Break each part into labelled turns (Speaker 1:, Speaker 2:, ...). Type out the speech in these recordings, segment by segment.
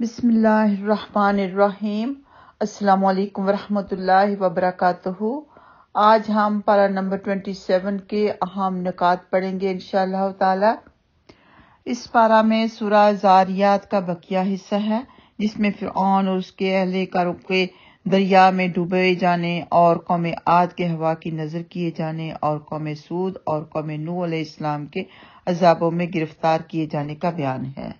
Speaker 1: बिसमीम् अल्लाम वरहमतुल्लाहि वबरकातुहु आज हम पारा नंबर ट्वेंटी सेवन के अहम नकात पढ़ेंगे इन ताला इस पारा में सूरा जारियात का बकिया हिस्सा है जिसमें फ़िरौन और उसके कारों के दरिया में डूबे जाने और कौम आद के हवा की नज़र किए जाने और कौम सूद और कौम नू इस्लाम के अजाबों में गिरफ्तार किए जाने का बयान है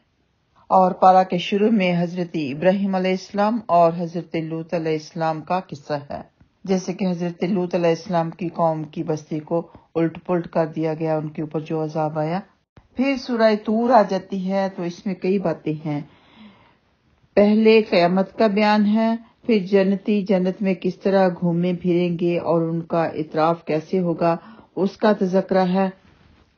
Speaker 1: और पारा के शुरू में हजरत इब्राहिम अलैहिस्सलाम और हजरत लूत अलैहिस्सलाम का किस्सा है जैसे कि हजरत लूत अलैहिस्सलाम की कौम की बस्ती को उल्ट पुलट कर दिया गया उनके ऊपर जो अजाब आया फिर सूरह तूर आ जाती है तो इसमें कई बातें हैं पहले क्यामत का बयान है फिर जन्नती जन्नत में किस तरह घूमे फिरेंगे और उनका इतराफ कैसे होगा उसका तजकरा तो है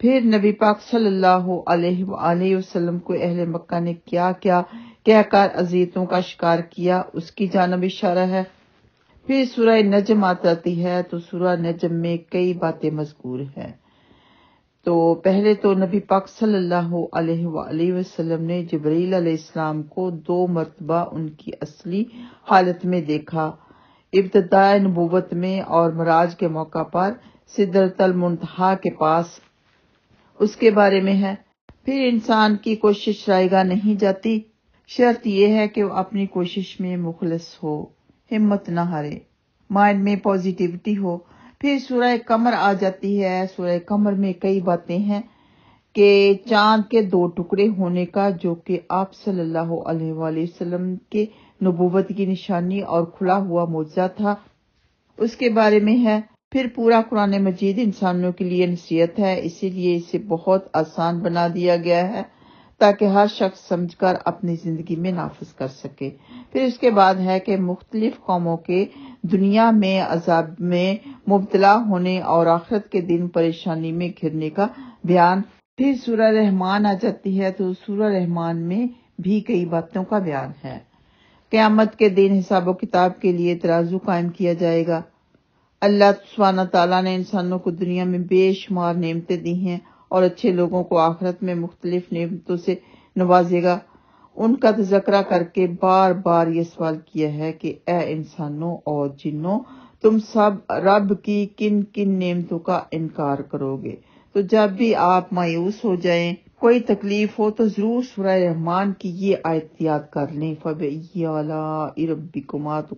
Speaker 1: फिर नबी पाक सल्लल्लाहु अलैहि वसल्लम को अहले मक्का ने क्या क्या कहकर अजीतों का शिकार किया उसकी जानब इशारा है फिर सूरह नजम आ जाती है तो सूरह नजम में कई बातें मजकूर है तो पहले तो नबी पाक सल्लल्लाहु अलैहि वसल्लम ने जबरील अलैहिस्सलाम को दो मरतबा उनकी असली हालत में देखा इब्तदाय नबूवत में और मराज के मौका पर सिदरतल मुंतहा के पास उसके बारे में है फिर इंसान की कोशिश रायगा नहीं जाती शर्त यह है कि वो अपनी कोशिश में मुखलस हो हिम्मत न हारे माइंड में पॉजिटिविटी हो फिर सूरह कमर आ जाती है सूरह कमर में कई बातें हैं के चांद के दो टुकड़े होने का जो कि आप सल्लल्लाहु अलैहि वसल्लम के नबूवत की निशानी और खुला हुआ मुआवजा था उसके बारे में है फिर पूरा कुरान मजीद इंसानों के लिए नसीहत है इसीलिए इसे बहुत आसान बना दिया गया है ताकि हर शख्स समझकर अपनी जिंदगी में नाफज कर सके फिर इसके बाद है कि मुख्तलिफ कौमों के दुनिया में अजाब में मुबतला होने और आखिरत के दिन परेशानी में घिरने का बयान फिर सूर्य रहमान आ जाती है तो सूर्य रहमान में भी कई बातों का बयान है क्यामत के दिन हिसाब किताब के लिए तराजू कायम किया जाएगा अल्लाह सुबहाना तला ने इंसानों को दुनिया में बेशुमार नेमतें दी हैं और अच्छे लोगों को आखरत में मुख्तलिफ नेमतों से नवाजेगा उनका तजकरा तो करके बार बार ये सवाल किया है कि ए इंसानों और जिन्नों तुम सब रब की किन किन नेमतों का इनकार करोगे तो जब भी आप मायूस हो जाए कोई तकलीफ हो तो जरूर सुरह रहमान की ये आयत याद कर लें फब रबी कुमार तो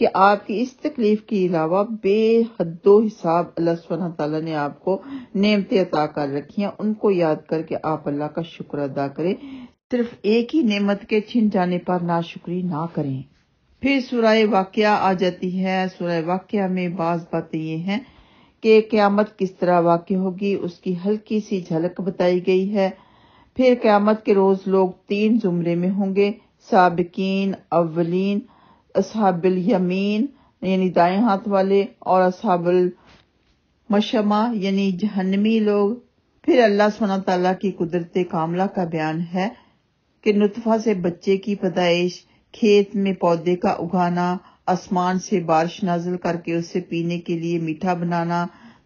Speaker 1: कि आपकी इस तकलीफ के अलावा बेहदो हिसाब अल्लाह ताला ने आपको नेमतें अता कर रखी हैं उनको याद करके आप अल्लाह का शुक्र अदा करें सिर्फ एक ही नेमत के छिन जाने पर ना शुक्री ना करें फिर सुरह वाक्य आ जाती है सुरह वाक्य में बाज बातें ये हैं कि क्यामत किस तरह वाक्य होगी उसकी हल्की सी झलक बताई गई है फिर क्यामत के रोज लोग तीन जुमरे में होंगे सबकिन अवलिन असहाबिल यमीन यानी दाएं हाथ वाले और असहाबुल मशमा यानी जहनमी लोग फिर अल्लाह सुना तला की कुदरत कामला का बयान है कि नुतफा से बच्चे की पैदाइश खेत में पौधे का उगाना आसमान से बारिश नाजल करके उसे पीने के लिए मीठा बनाना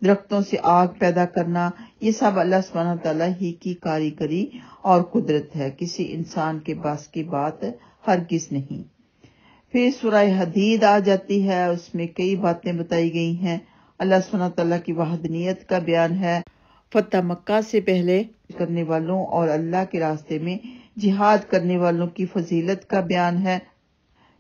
Speaker 1: दरख्तों से आग पैदा करना ये सब अल्लाह सुबहाना तला ही की कारीगरी और कुदरत है किसी इंसान के पास की बात हरगिज नहीं फिर सुरह हदीद आ जाती है उसमें कई बातें बताई गई हैं अल्लाह सुना तला की वाहदनीत का बयान है फतह मक्का से पहले करने वालों और अल्लाह के रास्ते में जिहाद करने वालों की फजीलत का बयान है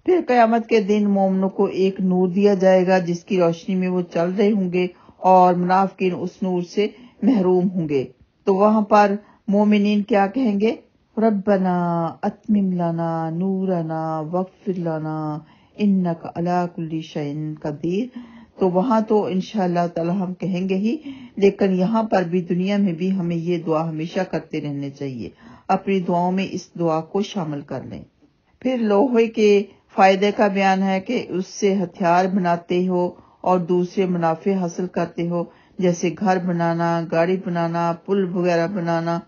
Speaker 1: फिर क्यामत के दिन मोमनों को एक नूर दिया जाएगा जिसकी रोशनी में वो चल रहे होंगे और मुनाफिन उस नूर से महरूम होंगे तो वहाँ पर मोमिन क्या कहेंगे रब्बना अतमिम लना नूरना वक्फिर लना इन्नक तो वहाँ तो इनशाला ताला हम कहेंगे ही लेकिन यहाँ पर भी दुनिया में भी हमें ये दुआ हमेशा करते रहने चाहिए अपनी दुआओं में इस दुआ को शामिल कर लें फिर लोहे के फायदे का बयान है कि उससे हथियार बनाते हो और दूसरे मुनाफे हासिल करते हो जैसे घर बनाना गाड़ी बनाना पुल वगैरह बनाना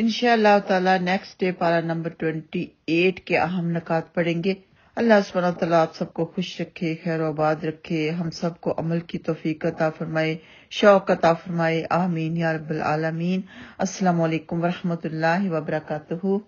Speaker 1: इनशाला ताला नेक्स्ट डे पारा नंबर ट्वेंटी एट के अहम नकात पढ़ेंगे अल्लाह सुबह तला आप सबको खुश रखे खैर आबाद रखे हम सबको अमल की तोफीक अता फरमाए शौक अता फरमाए आमीन या रब्बल आलमीन अस्सलाम वालेकुम वरहमतुल्लाहि